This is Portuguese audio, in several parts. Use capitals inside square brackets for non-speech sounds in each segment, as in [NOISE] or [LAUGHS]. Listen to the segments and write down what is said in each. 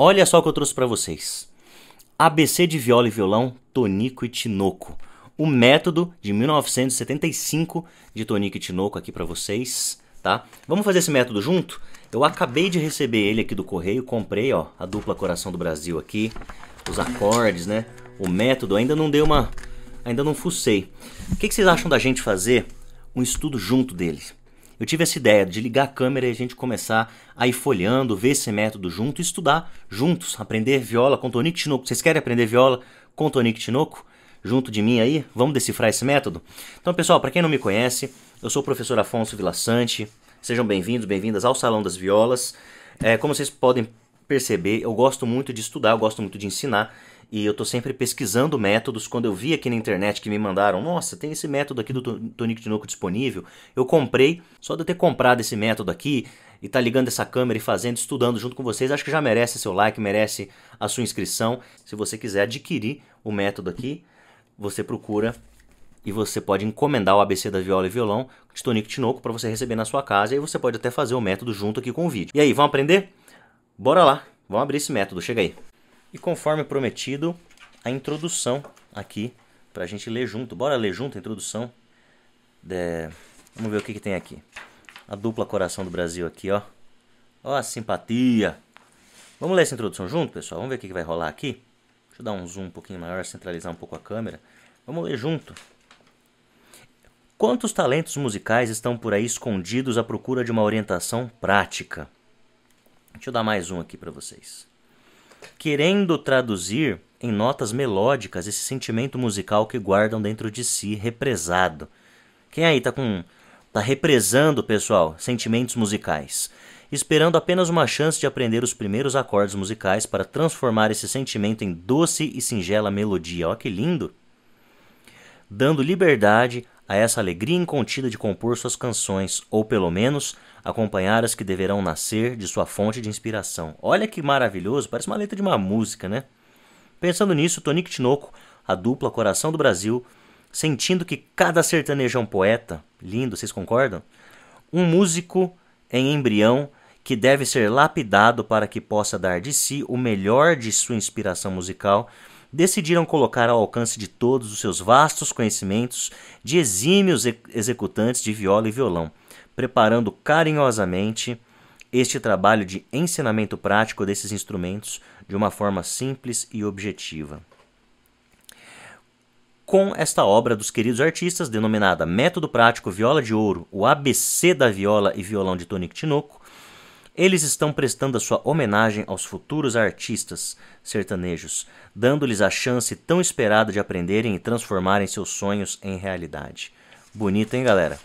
Olha só o que eu trouxe para vocês. ABC de viola e violão, Tonico e Tinoco. O método de 1975 de Tonico e Tinoco aqui para vocês, tá? Vamos fazer esse método junto? Eu acabei de receber ele aqui do correio, comprei, ó, a dupla Coração do Brasil aqui, os acordes, né? O método ainda não deu uma ainda não fucei. O que, que vocês acham da gente fazer um estudo junto dele? eu tive essa ideia de ligar a câmera e a gente começar a ir folheando, ver esse método junto e estudar juntos, aprender viola com Tonico Tinoco. Vocês querem aprender viola com Tonico Tinoco? Junto de mim aí? Vamos decifrar esse método? Então, pessoal, para quem não me conhece, eu sou o professor Afonso Vilaçante. Sejam bem-vindos, bem-vindas ao Salão das Violas. É, como vocês podem perceber, eu gosto muito de estudar, eu gosto muito de ensinar e eu tô sempre pesquisando métodos. Quando eu vi aqui na internet que me mandaram, nossa, tem esse método aqui do Tonico Tinoco disponível, eu comprei. Só de eu ter comprado esse método aqui e tá ligando essa câmera e fazendo, estudando junto com vocês, acho que já merece seu like, merece a sua inscrição. Se você quiser adquirir o método aqui, você procura e você pode encomendar o ABC da viola e violão de Tonico Tinoco para você receber na sua casa e você pode até fazer o método junto aqui com o vídeo. E aí, vamos aprender? Bora lá, vamos abrir esse método, chega aí. E conforme prometido, a introdução aqui, para a gente ler junto. Bora ler junto a introdução? De... Vamos ver o que, que tem aqui. A dupla coração do Brasil aqui, ó. Ó a simpatia. Vamos ler essa introdução junto, pessoal? Vamos ver o que, que vai rolar aqui? Deixa eu dar um zoom um pouquinho maior, centralizar um pouco a câmera. Vamos ler junto. Quantos talentos musicais estão por aí escondidos à procura de uma orientação prática? Deixa eu dar mais um aqui para vocês querendo traduzir em notas melódicas esse sentimento musical que guardam dentro de si represado. Quem aí tá com tá represando, pessoal, sentimentos musicais, esperando apenas uma chance de aprender os primeiros acordes musicais para transformar esse sentimento em doce e singela melodia. Ó que lindo! Dando liberdade a essa alegria incontida de compor suas canções, ou pelo menos acompanhar as que deverão nascer de sua fonte de inspiração. Olha que maravilhoso, parece uma letra de uma música, né? Pensando nisso, Tonique Tinoco, a dupla Coração do Brasil, sentindo que cada sertanejo é um poeta, lindo, vocês concordam? Um músico em embrião que deve ser lapidado para que possa dar de si o melhor de sua inspiração musical decidiram colocar ao alcance de todos os seus vastos conhecimentos de exímios executantes de viola e violão, preparando carinhosamente este trabalho de ensinamento prático desses instrumentos de uma forma simples e objetiva. Com esta obra dos queridos artistas, denominada Método Prático Viola de Ouro, o ABC da Viola e Violão de Tonic Tinoco, eles estão prestando a sua homenagem aos futuros artistas sertanejos, dando-lhes a chance tão esperada de aprenderem e transformarem seus sonhos em realidade. Bonito, hein, galera?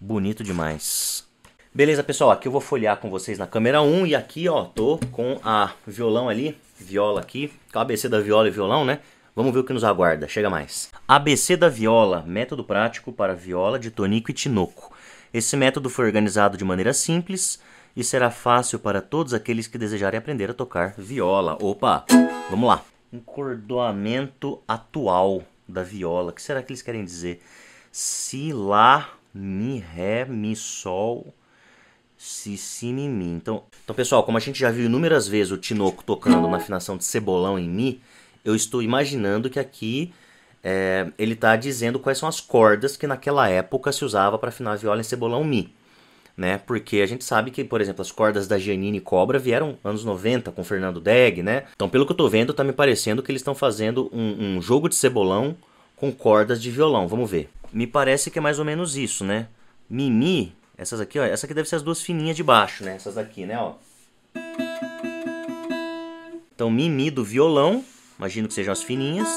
Bonito demais. Beleza, pessoal, aqui eu vou folhear com vocês na câmera 1 e aqui, ó, tô com a violão ali, viola aqui, ABC da viola e violão, né? Vamos ver o que nos aguarda, chega mais. ABC da viola, método prático para viola de Tonico e Tinoco. Esse método foi organizado de maneira simples, e será fácil para todos aqueles que desejarem aprender a tocar viola. Opa, vamos lá. Encordoamento atual da viola. O que será que eles querem dizer? Si, lá, mi, ré, mi, sol, si, si, mi, mi. Então, então, pessoal, como a gente já viu inúmeras vezes o Tinoco tocando na afinação de cebolão em mi, eu estou imaginando que aqui é, ele está dizendo quais são as cordas que naquela época se usava para afinar a viola em cebolão mi né? Porque a gente sabe que, por exemplo, as cordas da Janine Cobra vieram anos 90 com Fernando Deg, né? Então, pelo que eu tô vendo, tá me parecendo que eles estão fazendo um, um jogo de cebolão com cordas de violão. Vamos ver. Me parece que é mais ou menos isso, né? Mimi, essas aqui, ó, essa aqui deve ser as duas fininhas de baixo, né? Essas aqui, né, ó. Então, Mimi do violão, imagino que sejam as fininhas.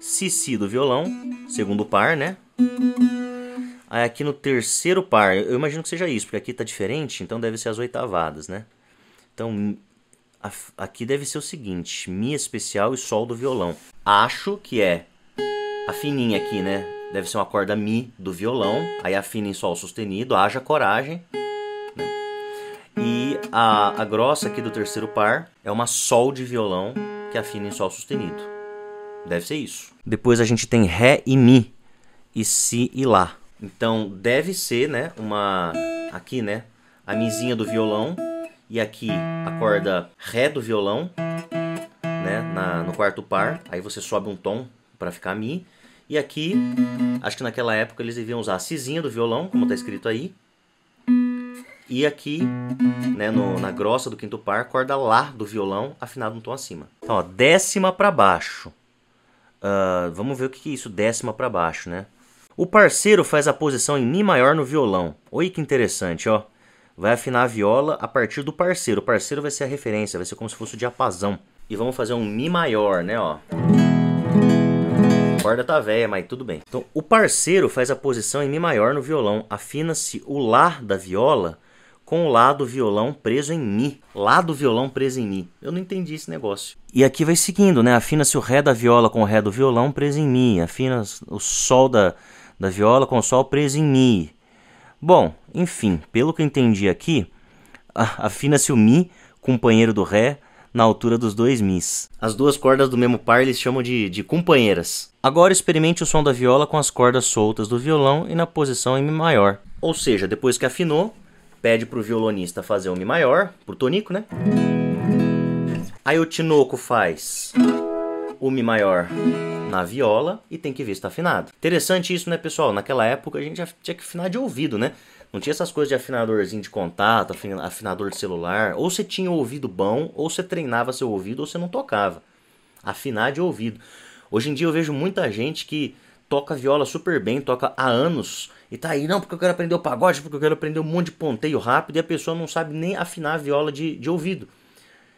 Sissi do violão, segundo par, né? Aí aqui no terceiro par, eu imagino que seja isso, porque aqui está diferente, então deve ser as oitavadas, né? Então, a, aqui deve ser o seguinte, Mi especial e Sol do violão. Acho que é a fininha aqui, né? Deve ser uma corda Mi do violão, aí afina em Sol sustenido, haja coragem. Né? E a, a grossa aqui do terceiro par é uma Sol de violão que é afina em Sol sustenido. Deve ser isso. Depois a gente tem Ré e Mi, e Si e Lá. Então deve ser, né, uma aqui, né, a misinha do violão e aqui a corda ré do violão, né, na, no quarto par. Aí você sobe um tom para ficar mi. E aqui, acho que naquela época eles deviam usar a cisinha do violão, como está escrito aí. E aqui, né, no, na grossa do quinto par, corda lá do violão, afinado um tom acima. Então, ó, décima para baixo. Uh, vamos ver o que é isso, décima para baixo, né? O parceiro faz a posição em Mi maior no violão. Oi, que interessante, ó. Vai afinar a viola a partir do parceiro. O parceiro vai ser a referência, vai ser como se fosse o diapasão. E vamos fazer um Mi maior, né, ó. A corda tá velha, mas tudo bem. Então, o parceiro faz a posição em Mi maior no violão. Afina-se o Lá da viola com o Lá do violão preso em Mi. Lá do violão preso em Mi. Eu não entendi esse negócio. E aqui vai seguindo, né? Afina-se o Ré da viola com o Ré do violão preso em Mi. Afina o Sol da da viola com sol preso em mi. Bom, enfim, pelo que entendi aqui, afina-se o mi, companheiro do ré, na altura dos dois mis. As duas cordas do mesmo par eles chamam de, de companheiras. Agora experimente o som da viola com as cordas soltas do violão e na posição em mi maior. Ou seja, depois que afinou, pede para o violonista fazer o mi maior, pro tonico, né? Aí o tinoco faz o Mi maior na viola e tem que ver se está afinado. Interessante isso, né, pessoal? Naquela época a gente já tinha que afinar de ouvido, né? Não tinha essas coisas de afinadorzinho de contato, afinador de celular. Ou você tinha o ouvido bom, ou você treinava seu ouvido, ou você não tocava. Afinar de ouvido. Hoje em dia eu vejo muita gente que toca viola super bem, toca há anos, e tá aí, não, porque eu quero aprender o pagode, porque eu quero aprender um monte de ponteio rápido, e a pessoa não sabe nem afinar a viola de, de ouvido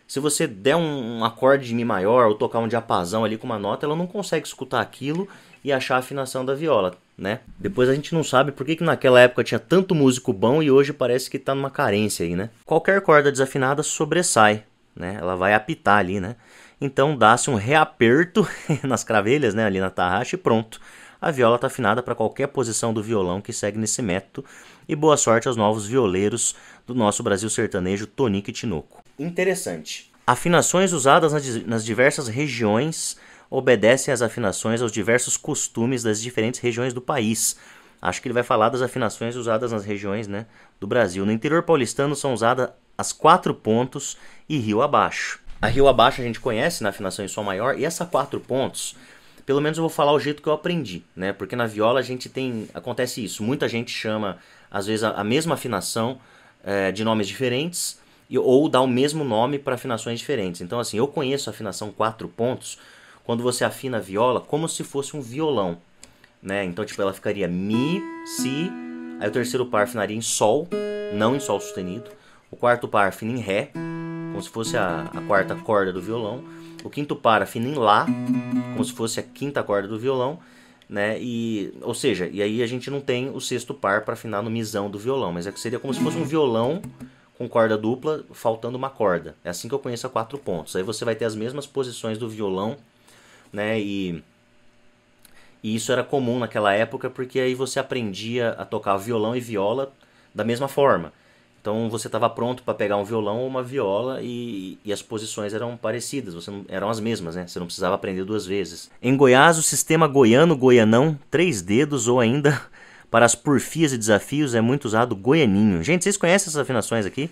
se você der um, um acorde de Mi maior ou tocar um diapasão ali com uma nota, ela não consegue escutar aquilo e achar a afinação da viola, né? Depois a gente não sabe por que, que naquela época tinha tanto músico bom e hoje parece que está numa carência aí, né? Qualquer corda desafinada sobressai, né? Ela vai apitar ali, né? Então dá-se um reaperto [LAUGHS] nas cravelhas, né? Ali na tarraxa e pronto. A viola está afinada para qualquer posição do violão que segue nesse método. E boa sorte aos novos violeiros do nosso Brasil sertanejo, Tonique e Tinoco interessante. Afinações usadas nas diversas regiões obedecem às afinações aos diversos costumes das diferentes regiões do país. Acho que ele vai falar das afinações usadas nas regiões né, do Brasil. No interior paulistano são usadas as quatro pontos e rio abaixo. A rio abaixo a gente conhece na afinação em sol maior e essa quatro pontos, pelo menos eu vou falar o jeito que eu aprendi, né? Porque na viola a gente tem acontece isso. Muita gente chama às vezes a, mesma afinação é, de nomes diferentes ou dá o mesmo nome para afinações diferentes. Então, assim, eu conheço a afinação quatro pontos quando você afina a viola como se fosse um violão, né? Então, tipo, ela ficaria Mi, Si, aí o terceiro par afinaria em Sol, não em Sol sustenido. O quarto par afina em Ré, como se fosse a, a quarta corda do violão. O quinto par afina em Lá, como se fosse a quinta corda do violão. Né? E, ou seja, e aí a gente não tem o sexto par para afinar no misão do violão, mas é que seria como se fosse um violão com corda dupla, faltando uma corda. É assim que eu conheço a quatro pontos. Aí você vai ter as mesmas posições do violão, né? E, e isso era comum naquela época, porque aí você aprendia a tocar violão e viola da mesma forma. Então você estava pronto para pegar um violão ou uma viola e, e as posições eram parecidas, você não, eram as mesmas, né? Você não precisava aprender duas vezes. Em Goiás, o sistema goiano-goianão, três dedos ou ainda [LAUGHS] Para as porfias e desafios é muito usado goianinho. Gente, vocês conhecem essas afinações aqui?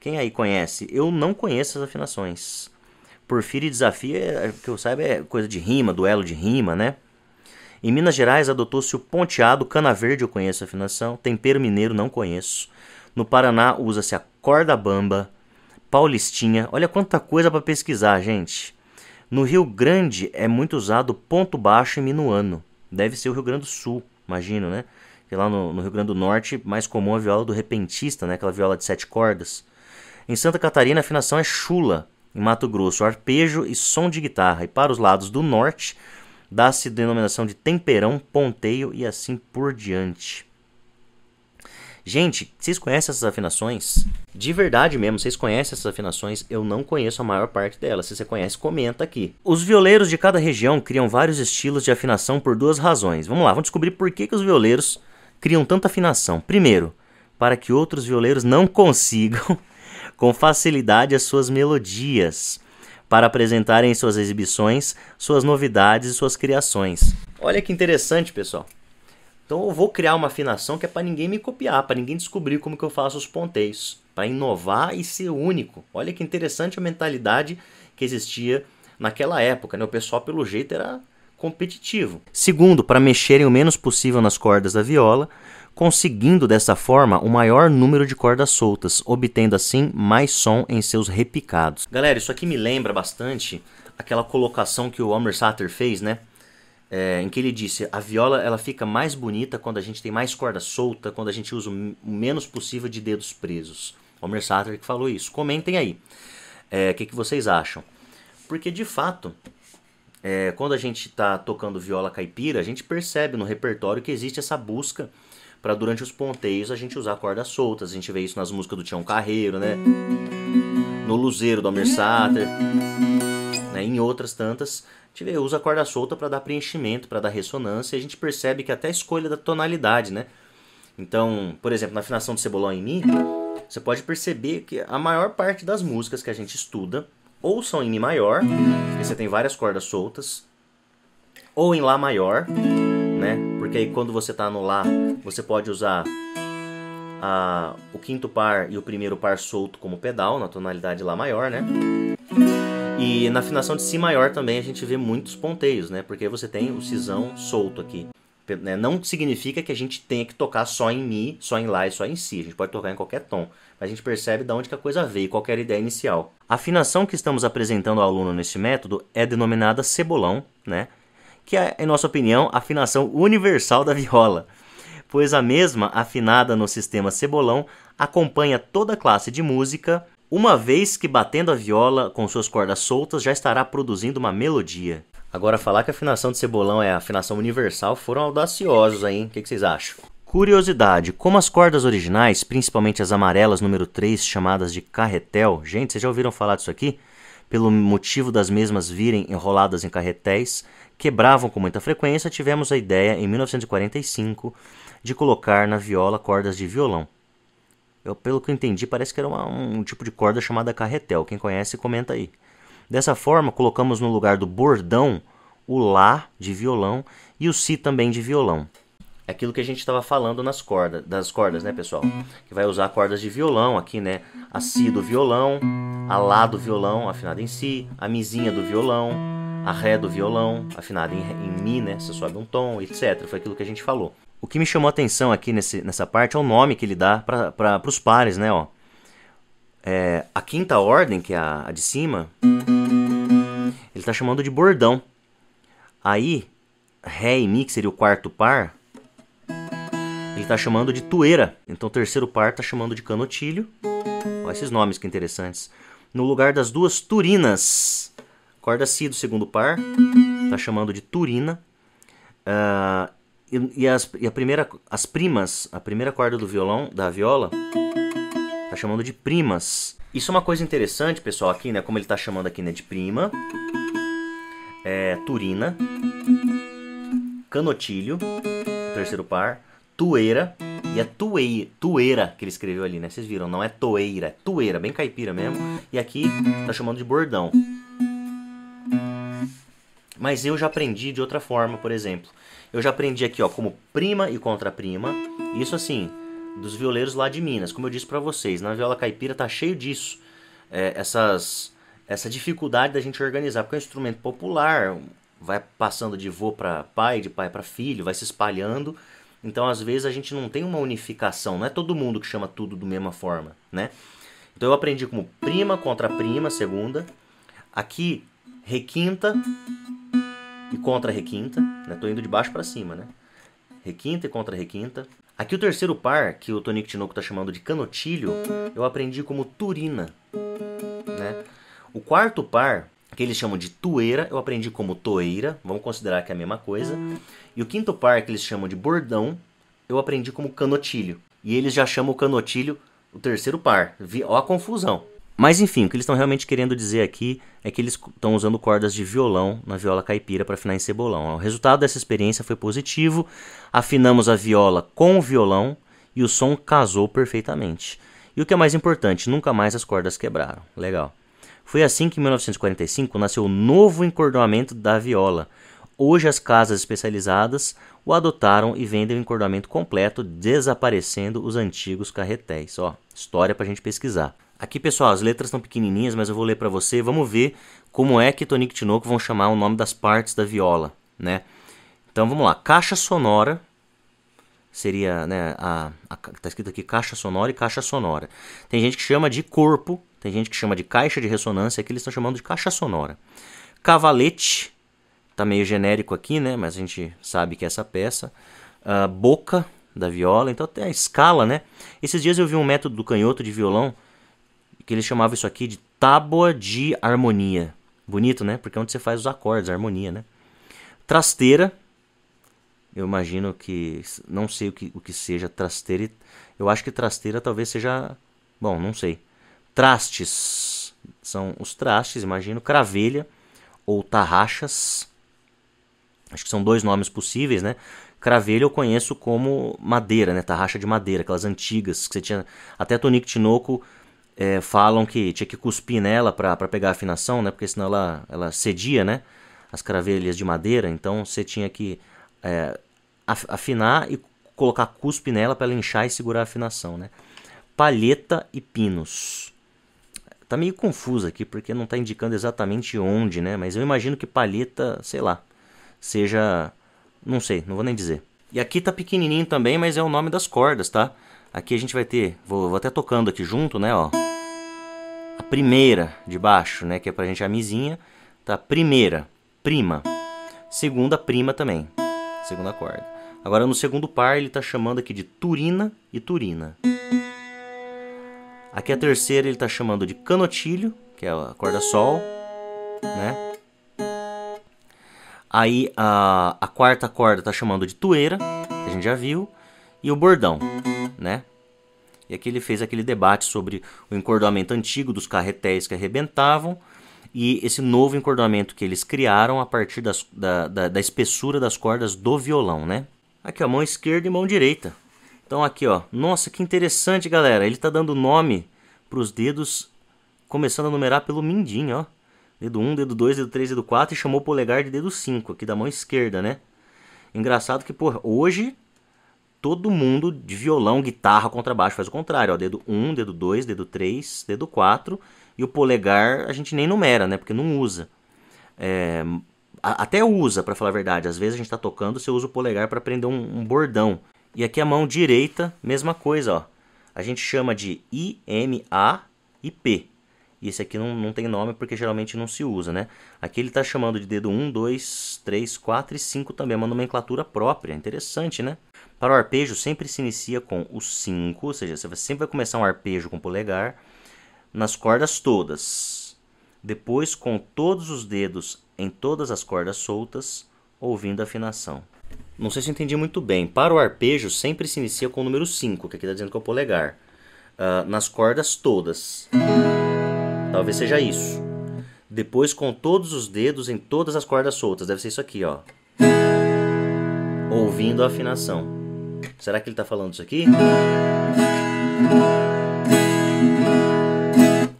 Quem aí conhece? Eu não conheço essas afinações. Porfia e desafio, é, é que eu saiba, é coisa de rima, duelo de rima, né? Em Minas Gerais adotou-se o ponteado, cana verde eu conheço a afinação, tempero mineiro não conheço. No Paraná usa-se a corda bamba, paulistinha. Olha quanta coisa para pesquisar, gente. No Rio Grande é muito usado ponto baixo e minuano. Deve ser o Rio Grande do Sul imagino, né? Que lá no, no Rio Grande do Norte, mais comum a viola do repentista, né? Aquela viola de sete cordas. Em Santa Catarina, a afinação é chula. Em Mato Grosso, arpejo e som de guitarra. E para os lados do norte, dá-se denominação de temperão, ponteio e assim por diante. Gente, vocês conhecem essas afinações? De verdade mesmo, vocês conhecem essas afinações? Eu não conheço a maior parte delas. Se você conhece, comenta aqui. Os violeiros de cada região criam vários estilos de afinação por duas razões. Vamos lá, vamos descobrir por que, que os violeiros criam tanta afinação. Primeiro, para que outros violeiros não [LAUGHS] consigam com facilidade as suas melodias para apresentarem suas exibições, suas novidades e suas criações. Olha que interessante, pessoal. Então eu vou criar uma afinação que é para ninguém me copiar, para ninguém descobrir como que eu faço os ponteios, para inovar e ser único. Olha que interessante a mentalidade que existia naquela época, né? O pessoal pelo jeito era competitivo. Segundo, para mexerem o menos possível nas cordas da viola, conseguindo dessa forma o maior número de cordas soltas, obtendo assim mais som em seus repicados. Galera, isso aqui me lembra bastante aquela colocação que o Homer Satter fez, né? é, em que ele disse: a viola ela fica mais bonita quando a gente tem mais corda solta, quando a gente usa o menos possível de dedos presos. Homer Satter que falou isso. Comentem aí. É, o é, que, que vocês acham? Porque de fato, é, quando a gente está tocando viola caipira, a gente percebe no repertório que existe essa busca para durante os ponteios a gente usar cordas soltas. A gente vê isso nas músicas do Tião Carreiro, né? No Luzeiro do Homer Satter em outras tantas, a gente vê, usa a corda solta para dar preenchimento, para dar ressonância, e a gente percebe que até a escolha da tonalidade, né? Então, por exemplo, na afinação do cebolão em Mi, você pode perceber que a maior parte das músicas que a gente estuda ou são em Mi maior, que você tem várias cordas soltas, ou em Lá maior, né? Porque aí quando você está no Lá, você pode usar a, o quinto par e o primeiro par solto como pedal, na tonalidade Lá maior, né? E na afinação de Si maior também a gente vê muitos ponteios, né? Porque você tem o cisão hum. solto aqui. Né? Não significa que a gente tenha que tocar só em Mi, só em Lá e só em Si. A gente pode tocar em qualquer tom. Mas a gente percebe de onde que a coisa veio, qual era a ideia inicial. A afinação que estamos apresentando ao aluno nesse método é denominada cebolão, né? Que é, em nossa opinião, a afinação universal da viola. Pois a mesma, afinada no sistema cebolão, acompanha toda a classe de música uma vez que batendo a viola com suas cordas soltas já estará produzindo uma melodia. Agora, falar que a afinação de Cebolão é a afinação universal foram audaciosos aí, hein? O que, que vocês acham? Curiosidade: como as cordas originais, principalmente as amarelas número 3, chamadas de carretel, gente, vocês já ouviram falar disso aqui? Pelo motivo das mesmas virem enroladas em carretéis, quebravam com muita frequência, tivemos a ideia, em 1945, de colocar na viola cordas de violão. Eu, pelo que eu entendi, parece que era uma, um tipo de corda chamada carretel. Quem conhece, comenta aí. Dessa forma, colocamos no lugar do bordão o Lá de violão e o Si também de violão. É aquilo que a gente estava falando nas cordas, das cordas, né, pessoal? Que vai usar cordas de violão aqui, né? A Si do violão, a Lá do violão, afinada em Si, a Mizinha do violão, a Ré do violão, afinada em, em Mi, né? Você sobe um tom, etc. Foi aquilo que a gente falou. O que me chamou a atenção aqui nesse, nessa parte é o nome que ele dá para os pares, né? Ó. É, a quinta ordem, que é a, a de cima, ele está chamando de bordão. Aí, Ré e Mi, que seria o quarto par, ele está chamando de tueira. Então o terceiro par está chamando de canotilho. Olha esses nomes que interessantes. No lugar das duas turinas. Corda Si do segundo par, está chamando de turina. Uh, e, e, as, e a primeira, as primas, a primeira corda do violão, da viola, tá chamando de primas. Isso é uma coisa interessante, pessoal, aqui, né? Como ele tá chamando aqui, né? De prima, é, turina, canotilho, terceiro par, tueira e a é tuei, tueira que ele escreveu ali, né? Vocês viram, não é toeira, é tueira, bem caipira mesmo. E aqui tá chamando de bordão. Mas eu já aprendi de outra forma, por exemplo. Eu já aprendi aqui, ó, como prima e contra-prima, Isso assim, dos violeiros lá de Minas. Como eu disse para vocês, na viola caipira tá cheio disso. É, essas, essa dificuldade da gente organizar, porque é um instrumento popular, vai passando de vô para pai, de pai para filho, vai se espalhando. Então, às vezes a gente não tem uma unificação, não é todo mundo que chama tudo da mesma forma, né? Então eu aprendi como prima contra prima, segunda. Aqui requinta, e contra requinta, né? Tô indo de baixo para cima, né? Requinta e contra requinta. Aqui o terceiro par, que o Tonico Tinoco tá chamando de canotilho, eu aprendi como turina, né? O quarto par, que eles chamam de tueira, eu aprendi como toeira, vamos considerar que é a mesma coisa. E o quinto par, que eles chamam de bordão, eu aprendi como canotilho. E eles já chamam o canotilho o terceiro par. Ó a confusão. Mas enfim, o que eles estão realmente querendo dizer aqui é que eles estão usando cordas de violão na viola caipira para afinar em cebolão. O resultado dessa experiência foi positivo, afinamos a viola com o violão e o som casou perfeitamente. E o que é mais importante, nunca mais as cordas quebraram. Legal. Foi assim que em 1945 nasceu o novo encordoamento da viola. Hoje as casas especializadas o adotaram e vendem o encordoamento completo, desaparecendo os antigos carretéis. Ó, história para a gente pesquisar. Aqui, pessoal, as letras estão pequenininhas, mas eu vou ler para você. Vamos ver como é que Tonico Tinoco vão chamar o nome das partes da viola, né? Então, vamos lá. Caixa sonora seria, né, a, a tá escrito aqui caixa sonora e caixa sonora. Tem gente que chama de corpo, tem gente que chama de caixa de ressonância, aqui eles estão chamando de caixa sonora. Cavalete, tá meio genérico aqui, né, mas a gente sabe que é essa peça. Uh, boca da viola, então até a escala, né? Esses dias eu vi um método do canhoto de violão que ele chamava isso aqui de tábua de harmonia. Bonito, né? Porque é onde você faz os acordes, a harmonia, né? Trasteira. Eu imagino que. Não sei o que, o que seja trasteira. eu acho que trasteira talvez seja. Bom, não sei. Trastes. São os trastes, imagino. Cravelha ou tarraxas. Acho que são dois nomes possíveis, né? Cravelha eu conheço como madeira, né? Tarraxa de madeira, aquelas antigas que você tinha. Até Tonico Tinoco é, falam que tinha que cuspir nela para pegar a afinação, né? Porque senão ela, ela cedia, né? As cravelhas de madeira, então você tinha que é, afinar e colocar cuspe nela para ela inchar e segurar a afinação, né? Palheta e pinos. Tá meio confuso aqui porque não tá indicando exatamente onde, né? Mas eu imagino que palheta, sei lá, seja, não sei, não vou nem dizer. E aqui tá pequenininho também, mas é o nome das cordas, tá? Aqui a gente vai ter, vou, vou até tocando aqui junto, né, ó primeira de baixo, né? Que é pra gente a mizinha. Tá? Primeira, prima. Segunda, prima também. Segunda corda. Agora no segundo par ele tá chamando aqui de turina e turina. Aqui a terceira ele tá chamando de canotilho, que é a corda sol, né? Aí a, a quarta corda tá chamando de tueira, que a gente já viu, e o bordão, né? E aqui ele fez aquele debate sobre o encordoamento antigo dos carretéis que arrebentavam e esse novo encordoamento que eles criaram a partir das, da, da, da, espessura das cordas do violão, né? Aqui, a mão esquerda e mão direita. Então aqui, ó, nossa, que interessante, galera. Ele está dando nome para os dedos, começando a numerar pelo mindinho, ó. Dedo 1, dedo 2, dedo 3, dedo 4 e chamou o polegar de dedo 5 aqui da mão esquerda, né? Engraçado que, pô, hoje todo mundo de violão, guitarra, contrabaixo faz o contrário, ó, dedo 1, dedo 2, dedo 3, dedo 4 e o polegar a gente nem numera, né? Porque não usa. É, até usa, para falar a verdade. Às vezes a gente está tocando, você usa o polegar para prender um, um, bordão. E aqui a mão direita, mesma coisa, ó. A gente chama de I M A e P esse aqui não, não tem nome porque geralmente não se usa, né? Aqui ele está chamando de dedo 1, 2, 3, 4 e 5 também. É uma nomenclatura própria. Interessante, né? Para o arpejo, sempre se inicia com o 5, ou seja, você sempre vai começar um arpejo com o polegar nas cordas todas. Depois com todos os dedos em todas as cordas soltas, ouvindo a afinação. Não sei se eu entendi muito bem. Para o arpejo, sempre se inicia com o número 5, que aqui está dizendo que é o polegar, uh, nas cordas todas. Talvez seja isso. Depois com todos os dedos em todas as cordas soltas. Deve ser isso aqui, ó. Ouvindo a afinação. Será que ele está falando isso aqui?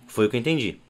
Foi o que eu entendi.